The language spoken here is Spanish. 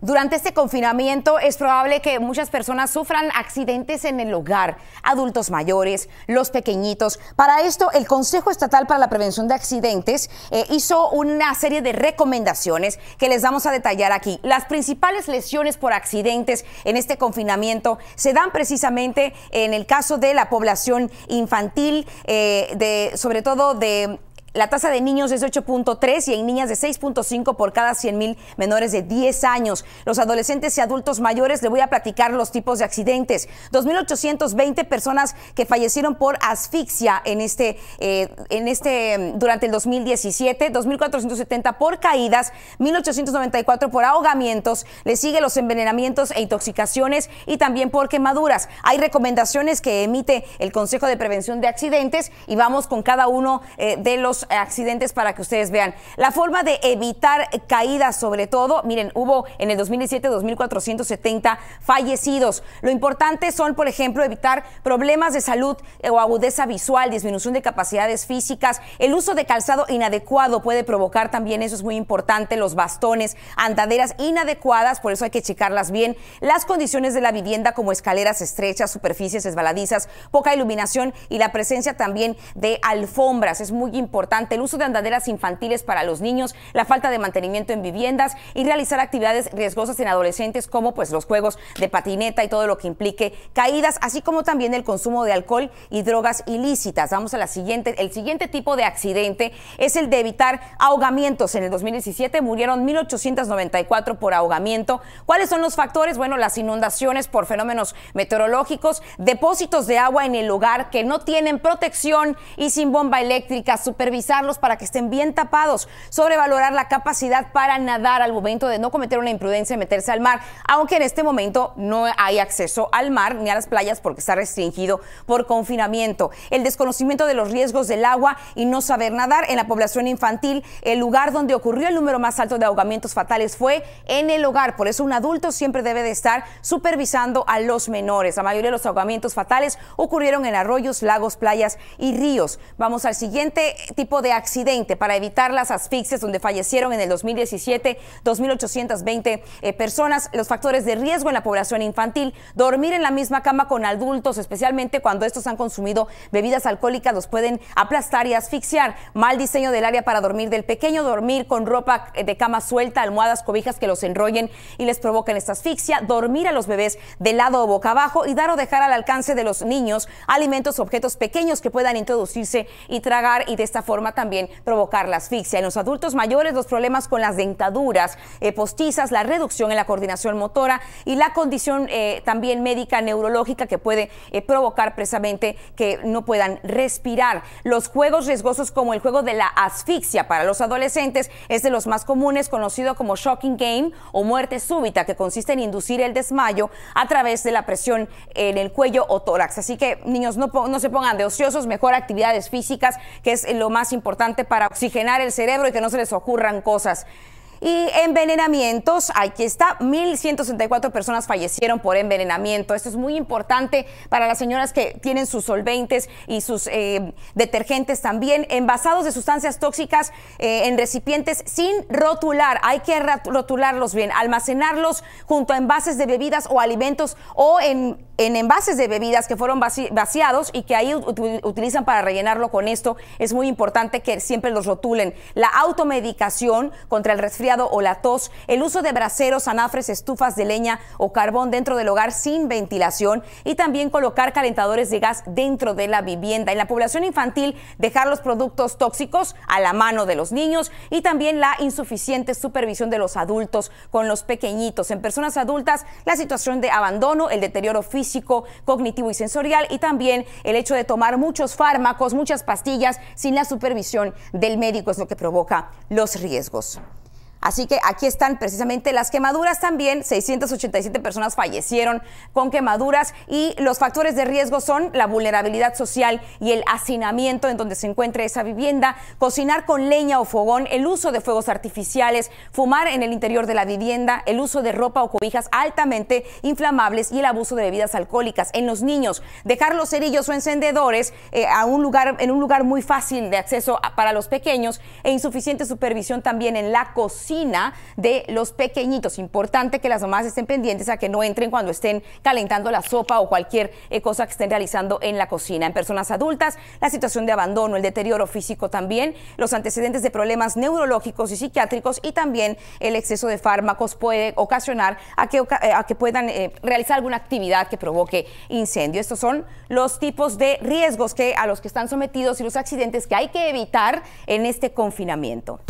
Durante este confinamiento es probable que muchas personas sufran accidentes en el hogar, adultos mayores, los pequeñitos. Para esto, el Consejo Estatal para la Prevención de Accidentes eh, hizo una serie de recomendaciones que les vamos a detallar aquí. Las principales lesiones por accidentes en este confinamiento se dan precisamente en el caso de la población infantil, eh, sobre todo de la tasa de niños es 8.3 y en niñas de 6.5 por cada 100.000 menores de 10 años. Los adolescentes y adultos mayores, le voy a platicar los tipos de accidentes. 2.820 personas que fallecieron por asfixia en este, eh, en este, mm, durante el 2017, 2.470 por caídas, 1.894 por ahogamientos, le sigue los envenenamientos e intoxicaciones y también por quemaduras. Hay recomendaciones que emite el Consejo de Prevención de Accidentes y vamos con cada uno eh, de los accidentes para que ustedes vean. La forma de evitar caídas, sobre todo, miren, hubo en el 2017 2.470 fallecidos. Lo importante son, por ejemplo, evitar problemas de salud eh, o agudeza visual, disminución de capacidades físicas. El uso de calzado inadecuado puede provocar también, eso es muy importante, los bastones, andaderas inadecuadas, por eso hay que checarlas bien. Las condiciones de la vivienda como escaleras estrechas, superficies esbaladizas, poca iluminación y la presencia también de alfombras. Es muy importante el uso de andaderas infantiles para los niños, la falta de mantenimiento en viviendas y realizar actividades riesgosas en adolescentes como pues los juegos de patineta y todo lo que implique caídas, así como también el consumo de alcohol y drogas ilícitas. Vamos a la siguiente, el siguiente tipo de accidente es el de evitar ahogamientos. En el 2017 murieron 1894 por ahogamiento. ¿Cuáles son los factores? Bueno, las inundaciones por fenómenos meteorológicos, depósitos de agua en el lugar que no tienen protección y sin bomba eléctrica supervisada para que estén bien tapados, sobrevalorar la capacidad para nadar al momento de no cometer una imprudencia y meterse al mar, aunque en este momento no hay acceso al mar ni a las playas porque está restringido por confinamiento. El desconocimiento de los riesgos del agua y no saber nadar en la población infantil, el lugar donde ocurrió el número más alto de ahogamientos fatales fue en el hogar, por eso un adulto siempre debe de estar supervisando a los menores. La mayoría de los ahogamientos fatales ocurrieron en arroyos, lagos, playas y ríos. Vamos al siguiente tipo de accidente para evitar las asfixias donde fallecieron en el 2017 2.820 eh, personas, los factores de riesgo en la población infantil, dormir en la misma cama con adultos, especialmente cuando estos han consumido bebidas alcohólicas, los pueden aplastar y asfixiar, mal diseño del área para dormir del pequeño, dormir con ropa eh, de cama suelta, almohadas, cobijas que los enrollen y les provocan esta asfixia, dormir a los bebés de lado o boca abajo y dar o dejar al alcance de los niños alimentos, objetos pequeños que puedan introducirse y tragar y de esta forma también provocar la asfixia. En los adultos mayores, los problemas con las dentaduras eh, postizas, la reducción en la coordinación motora y la condición eh, también médica neurológica que puede eh, provocar precisamente que no puedan respirar. Los juegos riesgosos como el juego de la asfixia para los adolescentes es de los más comunes, conocido como shocking game o muerte súbita, que consiste en inducir el desmayo a través de la presión en el cuello o tórax. Así que niños, no, no se pongan de ociosos, mejor actividades físicas, que es lo más importante para oxigenar el cerebro y que no se les ocurran cosas. Y envenenamientos, aquí está, 1.164 personas fallecieron por envenenamiento. Esto es muy importante para las señoras que tienen sus solventes y sus eh, detergentes también, envasados de sustancias tóxicas eh, en recipientes sin rotular. Hay que rotularlos bien, almacenarlos junto a envases de bebidas o alimentos o en en envases de bebidas que fueron vaciados y que ahí utilizan para rellenarlo con esto. Es muy importante que siempre los rotulen. La automedicación contra el resfriado o la tos, el uso de braseros, anafres, estufas de leña o carbón dentro del hogar sin ventilación y también colocar calentadores de gas dentro de la vivienda. En la población infantil, dejar los productos tóxicos a la mano de los niños y también la insuficiente supervisión de los adultos con los pequeñitos. En personas adultas, la situación de abandono, el deterioro físico, físico, cognitivo y sensorial y también el hecho de tomar muchos fármacos, muchas pastillas sin la supervisión del médico es lo que provoca los riesgos. Así que aquí están precisamente las quemaduras también. 687 personas fallecieron con quemaduras y los factores de riesgo son la vulnerabilidad social y el hacinamiento en donde se encuentre esa vivienda, cocinar con leña o fogón, el uso de fuegos artificiales, fumar en el interior de la vivienda, el uso de ropa o cobijas altamente inflamables y el abuso de bebidas alcohólicas. En los niños, dejar los cerillos o encendedores eh, a un lugar, en un lugar muy fácil de acceso para los pequeños e insuficiente supervisión también en la cocina de los pequeñitos. Importante que las mamás estén pendientes a que no entren cuando estén calentando la sopa o cualquier eh, cosa que estén realizando en la cocina. En personas adultas, la situación de abandono, el deterioro físico también, los antecedentes de problemas neurológicos y psiquiátricos y también el exceso de fármacos puede ocasionar a que, eh, que puedan eh, realizar alguna actividad que provoque incendio. Estos son los tipos de riesgos que a los que están sometidos y los accidentes que hay que evitar en este confinamiento.